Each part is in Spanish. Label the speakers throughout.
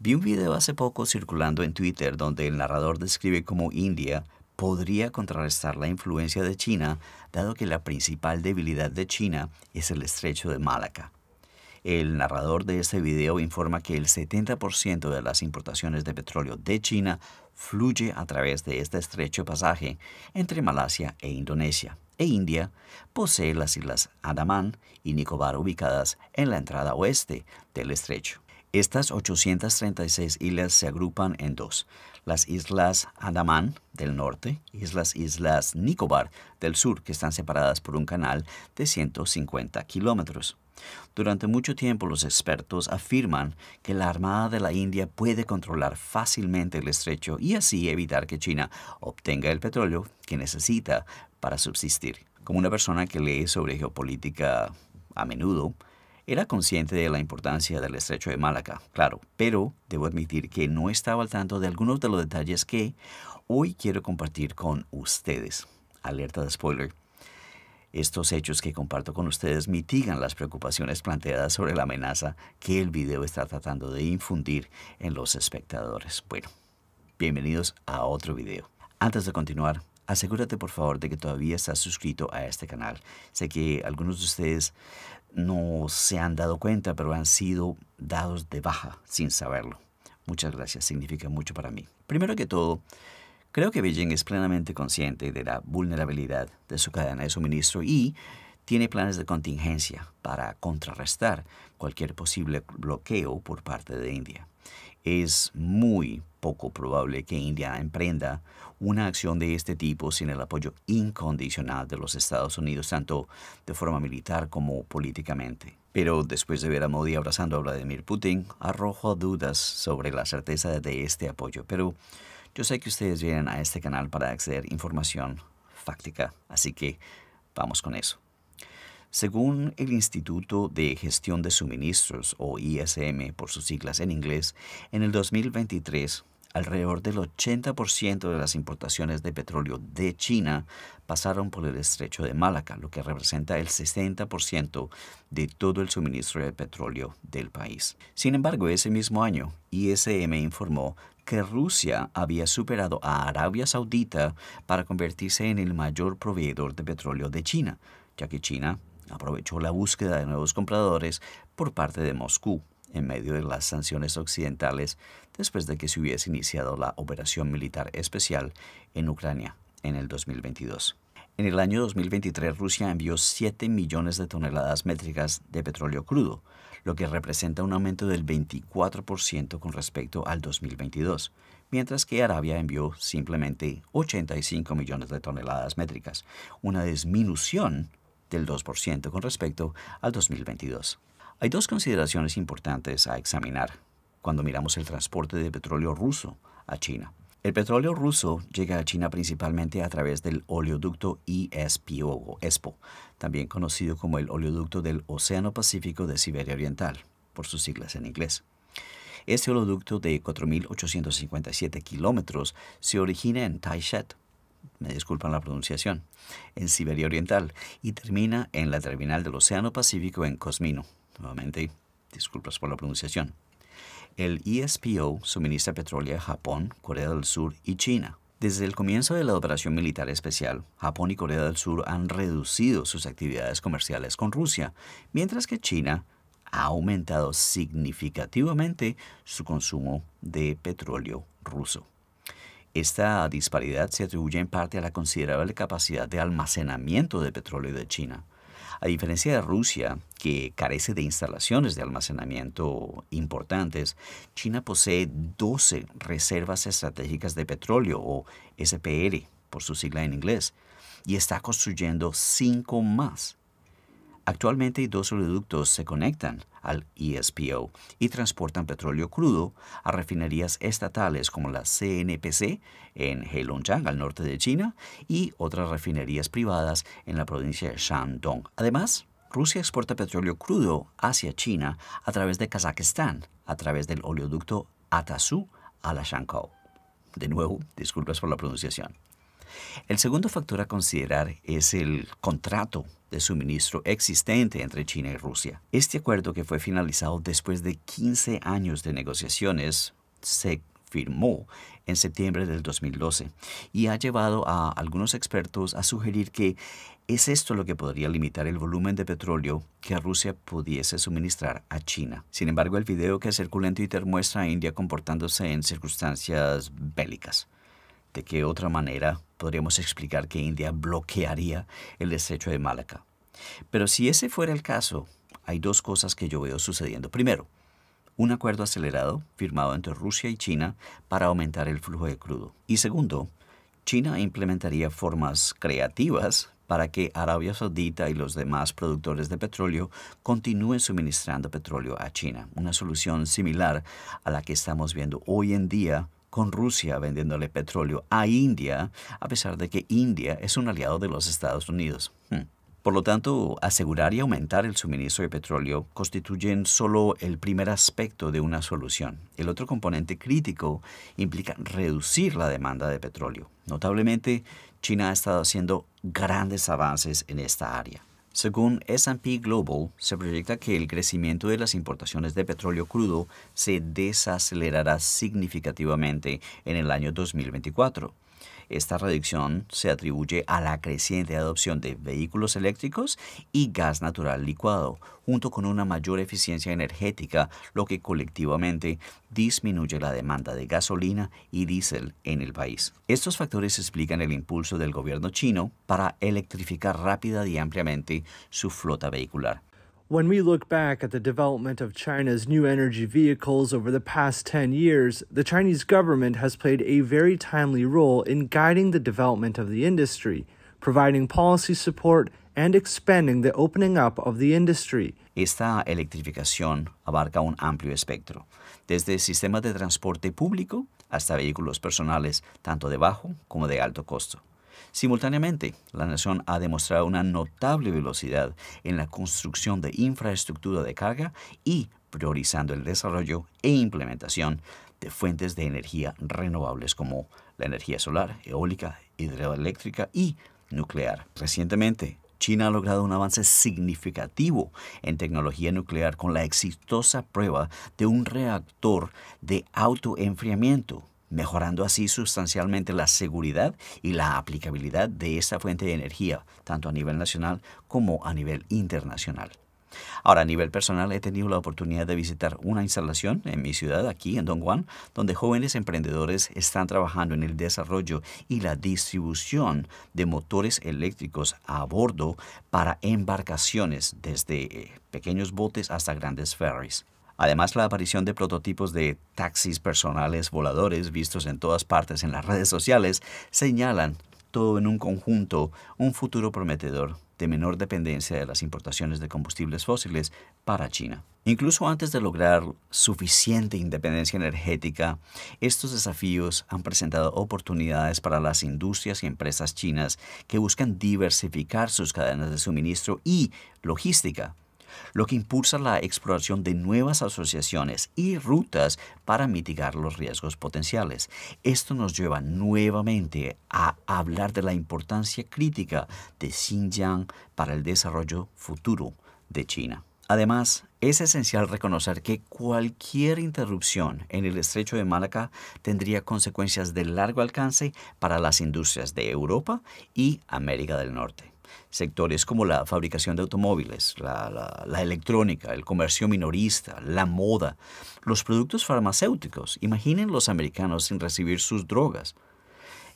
Speaker 1: Vi un video hace poco circulando en Twitter donde el narrador describe cómo India podría contrarrestar la influencia de China, dado que la principal debilidad de China es el estrecho de Malaca. El narrador de este video informa que el 70% de las importaciones de petróleo de China fluye a través de este estrecho pasaje entre Malasia e Indonesia. E India posee las islas Andaman y Nicobar ubicadas en la entrada oeste del estrecho. Estas 836 islas se agrupan en dos, las islas Andamán del norte y las islas Nicobar del sur, que están separadas por un canal de 150 kilómetros. Durante mucho tiempo los expertos afirman que la Armada de la India puede controlar fácilmente el estrecho y así evitar que China obtenga el petróleo que necesita para subsistir. Como una persona que lee sobre geopolítica a menudo, era consciente de la importancia del estrecho de Málaga, claro, pero debo admitir que no estaba al tanto de algunos de los detalles que hoy quiero compartir con ustedes. Alerta de spoiler. Estos hechos que comparto con ustedes mitigan las preocupaciones planteadas sobre la amenaza que el video está tratando de infundir en los espectadores. Bueno, bienvenidos a otro video. Antes de continuar, asegúrate por favor de que todavía estás suscrito a este canal. Sé que algunos de ustedes no se han dado cuenta, pero han sido dados de baja sin saberlo. Muchas gracias, significa mucho para mí. Primero que todo, creo que Beijing es plenamente consciente de la vulnerabilidad de su cadena de suministro y tiene planes de contingencia para contrarrestar cualquier posible bloqueo por parte de India. Es muy poco probable que India emprenda una acción de este tipo sin el apoyo incondicional de los Estados Unidos, tanto de forma militar como políticamente. Pero después de ver a Modi abrazando a Vladimir Putin, arrojo dudas sobre la certeza de este apoyo. Pero yo sé que ustedes vienen a este canal para acceder información fáctica, así que vamos con eso. Según el Instituto de Gestión de Suministros, o ISM por sus siglas en inglés, en el 2023 alrededor del 80% de las importaciones de petróleo de China pasaron por el estrecho de Malaca, lo que representa el 60% de todo el suministro de petróleo del país. Sin embargo, ese mismo año, ISM informó que Rusia había superado a Arabia Saudita para convertirse en el mayor proveedor de petróleo de China, ya que China aprovechó la búsqueda de nuevos compradores por parte de Moscú en medio de las sanciones occidentales después de que se hubiese iniciado la operación militar especial en Ucrania en el 2022. En el año 2023 Rusia envió 7 millones de toneladas métricas de petróleo crudo, lo que representa un aumento del 24% con respecto al 2022, mientras que Arabia envió simplemente 85 millones de toneladas métricas, una disminución del 2% con respecto al 2022. Hay dos consideraciones importantes a examinar cuando miramos el transporte de petróleo ruso a China. El petróleo ruso llega a China principalmente a través del oleoducto ESPO, ESPO, también conocido como el oleoducto del Océano Pacífico de Siberia Oriental, por sus siglas en inglés. Este oleoducto de 4.857 kilómetros se origina en Taishet, me disculpan la pronunciación, en Siberia Oriental y termina en la terminal del Océano Pacífico en Cosmino. Nuevamente, disculpas por la pronunciación. El ESPO suministra petróleo a Japón, Corea del Sur y China. Desde el comienzo de la operación militar especial, Japón y Corea del Sur han reducido sus actividades comerciales con Rusia, mientras que China ha aumentado significativamente su consumo de petróleo ruso. Esta disparidad se atribuye en parte a la considerable capacidad de almacenamiento de petróleo de China. A diferencia de Rusia, que carece de instalaciones de almacenamiento importantes, China posee 12 reservas estratégicas de petróleo, o SPR por su sigla en inglés, y está construyendo 5 más Actualmente dos oleoductos se conectan al ESPO y transportan petróleo crudo a refinerías estatales como la CNPC en Heilongjiang, al norte de China, y otras refinerías privadas en la provincia de Shandong. Además, Rusia exporta petróleo crudo hacia China a través de Kazajistán, a través del oleoducto Atasu a la Shankou. De nuevo, disculpas por la pronunciación. El segundo factor a considerar es el contrato de suministro existente entre China y Rusia. Este acuerdo que fue finalizado después de 15 años de negociaciones se firmó en septiembre del 2012 y ha llevado a algunos expertos a sugerir que es esto lo que podría limitar el volumen de petróleo que Rusia pudiese suministrar a China. Sin embargo, el video que circula en Twitter muestra a India comportándose en circunstancias bélicas. ¿De qué otra manera podríamos explicar que India bloquearía el estrecho de Malaca. Pero si ese fuera el caso, hay dos cosas que yo veo sucediendo. Primero, un acuerdo acelerado firmado entre Rusia y China para aumentar el flujo de crudo. Y segundo, China implementaría formas creativas para que Arabia Saudita y los demás productores de petróleo continúen suministrando petróleo a China, una solución similar a la que estamos viendo hoy en día con Rusia vendiéndole petróleo a India, a pesar de que India es un aliado de los Estados Unidos. Hmm. Por lo tanto, asegurar y aumentar el suministro de petróleo constituyen solo el primer aspecto de una solución. El otro componente crítico implica reducir la demanda de petróleo. Notablemente, China ha estado haciendo grandes avances en esta área. Según SP Global, se proyecta que el crecimiento de las importaciones de petróleo crudo se desacelerará significativamente en el año 2024 esta reducción se atribuye a la creciente adopción de vehículos eléctricos y gas natural licuado, junto con una mayor eficiencia energética, lo que colectivamente disminuye la demanda de gasolina y diésel en el país. Estos factores explican el impulso del gobierno chino para electrificar rápida y ampliamente su flota vehicular. When we look back at the development of China's new energy vehicles over the past 10 years, the Chinese government has played a very timely role in guiding the development of the industry, providing policy support and expanding the opening up of the industry. Esta electrificación abarca un amplio espectro, desde sistemas de transporte público hasta vehículos personales, tanto de bajo como de alto costo. Simultáneamente, la nación ha demostrado una notable velocidad en la construcción de infraestructura de carga y priorizando el desarrollo e implementación de fuentes de energía renovables como la energía solar, eólica, hidroeléctrica y nuclear. Recientemente, China ha logrado un avance significativo en tecnología nuclear con la exitosa prueba de un reactor de autoenfriamiento mejorando así sustancialmente la seguridad y la aplicabilidad de esta fuente de energía, tanto a nivel nacional como a nivel internacional. Ahora, a nivel personal, he tenido la oportunidad de visitar una instalación en mi ciudad, aquí en Dongguan, donde jóvenes emprendedores están trabajando en el desarrollo y la distribución de motores eléctricos a bordo para embarcaciones, desde eh, pequeños botes hasta grandes ferries. Además, la aparición de prototipos de taxis personales voladores vistos en todas partes en las redes sociales señalan, todo en un conjunto, un futuro prometedor de menor dependencia de las importaciones de combustibles fósiles para China. Incluso antes de lograr suficiente independencia energética, estos desafíos han presentado oportunidades para las industrias y empresas chinas que buscan diversificar sus cadenas de suministro y logística lo que impulsa la exploración de nuevas asociaciones y rutas para mitigar los riesgos potenciales. Esto nos lleva nuevamente a hablar de la importancia crítica de Xinjiang para el desarrollo futuro de China. Además, es esencial reconocer que cualquier interrupción en el estrecho de Malaca tendría consecuencias de largo alcance para las industrias de Europa y América del Norte sectores como la fabricación de automóviles, la, electrónica, el comercio minorista, la moda, los productos farmacéuticos. Imaginen los americanos sin recibir sus drogas.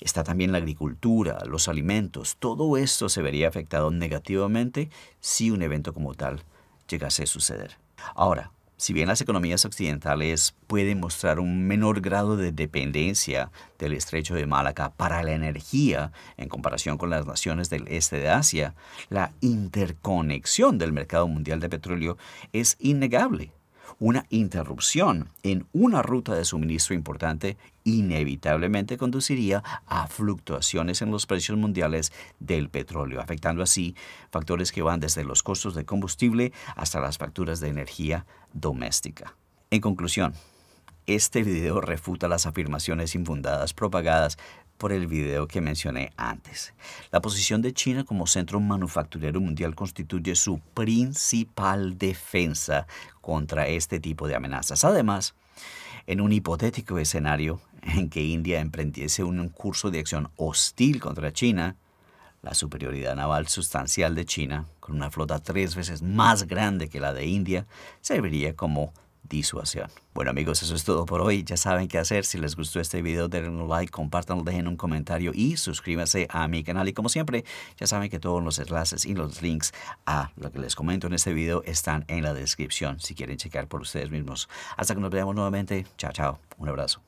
Speaker 1: Está también la agricultura, los alimentos. Todo esto se vería afectado negativamente si un evento como tal llegase a suceder. Ahora, si bien las economías occidentales pueden mostrar un menor grado de dependencia del estrecho de Malaca para la energía en comparación con las naciones del este de Asia, la interconexión del mercado mundial de petróleo es innegable. Una interrupción en una ruta de suministro importante inevitablemente conduciría a fluctuaciones en los precios mundiales del petróleo, afectando así factores que van desde los costos de combustible hasta las facturas de energía doméstica. En conclusión, este video refuta las afirmaciones infundadas propagadas por el video que mencioné antes. La posición de China como centro manufacturero mundial constituye su principal defensa contra este tipo de amenazas. Además, en un hipotético escenario en que India emprendiese un curso de acción hostil contra China, la superioridad naval sustancial de China, con una flota tres veces más grande que la de India, serviría como disuasión. Bueno amigos, eso es todo por hoy. Ya saben qué hacer. Si les gustó este video, denle un like, compártanlo, dejen un comentario y suscríbanse a mi canal. Y como siempre, ya saben que todos los enlaces y los links a lo que les comento en este video están en la descripción si quieren checar por ustedes mismos. Hasta que nos veamos nuevamente. Chao, chao. Un abrazo.